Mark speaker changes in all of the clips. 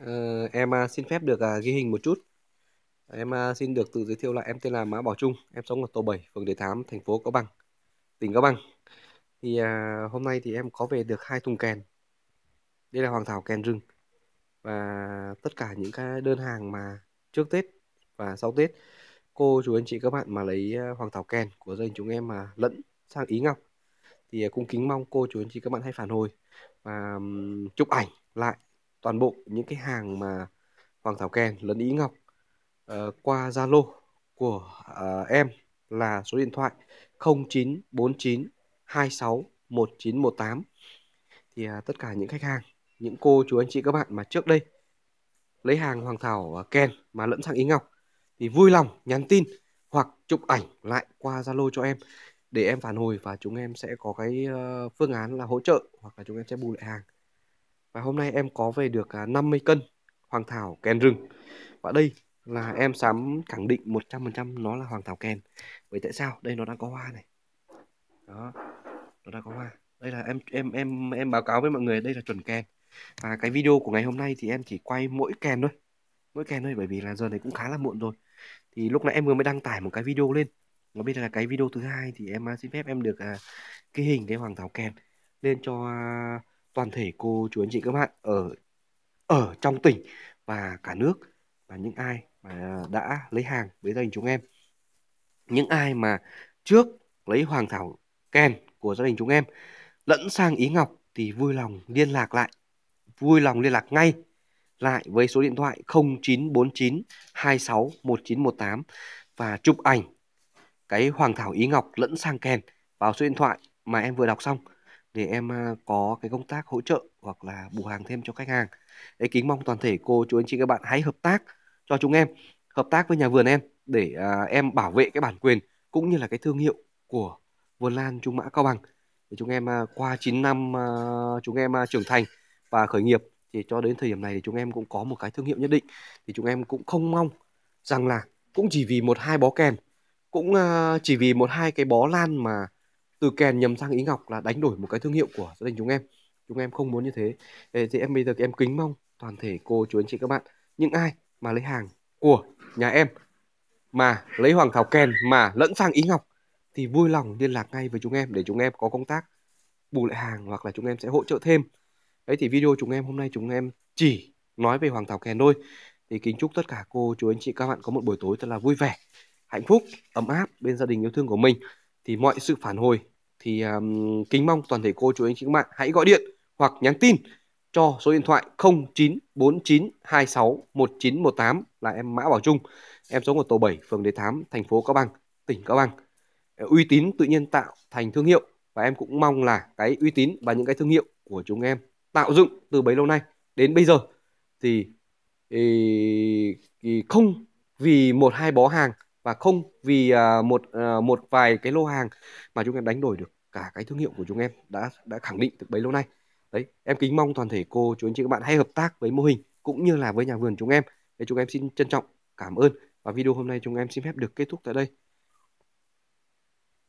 Speaker 1: Ờ, à, em xin phép được à, ghi hình một chút. Em à, xin được tự giới thiệu lại em tên là Mã Bảo Trung, em sống ở tổ 7, phường Đề Thám, thành phố Cao Bằng, tỉnh Cao Bằng. Thì à, hôm nay thì em có về được hai thùng kèn. Đây là hoàng thảo kèn rừng. Và tất cả những cái đơn hàng mà trước Tết và sau Tết cô chú anh chị các bạn mà lấy à, hoàng thảo kèn của gia đình chúng em mà lẫn sang ý ngọc thì à, cũng kính mong cô chú anh chị các bạn hãy phản hồi và chụp ảnh lại toàn bộ những cái hàng mà Hoàng Thảo Kèn lẫn Ý Ngọc uh, qua Zalo của uh, em là số điện thoại 0949 26 1918 thì uh, tất cả những khách hàng những cô chú anh chị các bạn mà trước đây lấy hàng Hoàng Thảo ờ, Ken mà lẫn sang Ý Ngọc thì vui lòng nhắn tin hoặc chụp ảnh lại qua Zalo cho em để em phản hồi và chúng em sẽ có cái phương án là hỗ trợ hoặc là chúng em sẽ bù lại hàng và hôm nay em có về được 50 à, cân hoàng thảo kèn rừng và đây là em sắm khẳng định 100% nó là hoàng thảo kèn bởi tại sao đây nó đang có hoa này đó nó đang có hoa đây là em em em em báo cáo với mọi người đây là chuẩn kèn và cái video của ngày hôm nay thì em chỉ quay mỗi kèn thôi mỗi kèn thôi bởi vì là giờ này cũng khá là muộn rồi thì lúc nãy em vừa mới đăng tải một cái video lên và bây giờ là cái video thứ hai thì em à, xin phép em được uh, hình cái hoàng thảo kèn lên cho toàn thể cô chú anh chị các bạn ở ở trong tỉnh và cả nước và những ai mà đã lấy hàng với gia đình chúng em những ai mà trước lấy hoàng thảo kèn của gia đình chúng em lẫn sang ý ngọc thì vui lòng liên lạc lại vui lòng liên lạc ngay lại với số điện thoại 0949 26 1918 và chụp ảnh cái hoàng thảo ý ngọc lẫn sang kèn vào số điện thoại mà em vừa đọc xong để em à, có cái công tác hỗ trợ hoặc là bù hàng thêm cho khách hàng. Đấy, kính mong toàn thể cô chú anh chị các bạn hãy hợp tác cho chúng em, hợp tác với nhà vườn em để à, em bảo vệ cái bản quyền cũng như là cái thương hiệu của vườn lan Trung Mã Cao Bằng. để chúng em à, qua 9 năm à, chúng em à, trưởng thành và khởi nghiệp thì cho đến thời điểm này thì chúng em cũng có một cái thương hiệu nhất định thì chúng em cũng không mong rằng là cũng chỉ vì một hai bó kèn cũng à, chỉ vì một hai cái bó lan mà từ kèn nhầm sang ý ngọc là đánh đổi một cái thương hiệu của gia đình chúng em chúng em không muốn như thế thì em bây giờ thì em kính mong toàn thể cô chú anh chị các bạn những ai mà lấy hàng của nhà em mà lấy hoàng thảo kèn mà lẫn sang ý ngọc thì vui lòng liên lạc ngay với chúng em để chúng em có công tác bù lại hàng hoặc là chúng em sẽ hỗ trợ thêm đấy thì video chúng em hôm nay chúng em chỉ nói về hoàng thảo kèn thôi thì kính chúc tất cả cô chú anh chị các bạn có một buổi tối thật là vui vẻ hạnh phúc ấm áp bên gia đình yêu thương của mình thì mọi sự phản hồi thì um, kính mong toàn thể cô chú anh chị các bạn hãy gọi điện hoặc nhắn tin cho số điện thoại 0949261918 là em Mã Bảo Trung, em sống ở tổ 7, phường Đề Thám, thành phố Cao Bằng, tỉnh Cao Bằng. Ờ, uy tín tự nhiên tạo thành thương hiệu và em cũng mong là cái uy tín và những cái thương hiệu của chúng em tạo dựng từ bấy lâu nay đến bây giờ thì, thì không vì một hai bó hàng và không vì à, một à, một vài cái lô hàng mà chúng em đánh đổi được cả cái thương hiệu của chúng em đã đã khẳng định từ bấy lâu nay đấy em kính mong toàn thể cô chú anh chị các bạn hãy hợp tác với mô hình cũng như là với nhà vườn chúng em để chúng em xin trân trọng cảm ơn và video hôm nay chúng em xin phép được kết thúc tại đây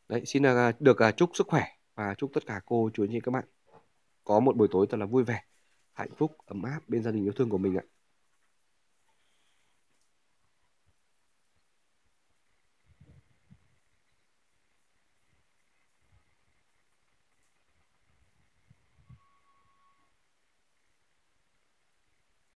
Speaker 1: đấy xin à, được chúc sức khỏe và chúc tất cả cô chú anh chị các bạn có một buổi tối thật là vui vẻ hạnh phúc ấm áp bên gia đình yêu thương của mình ạ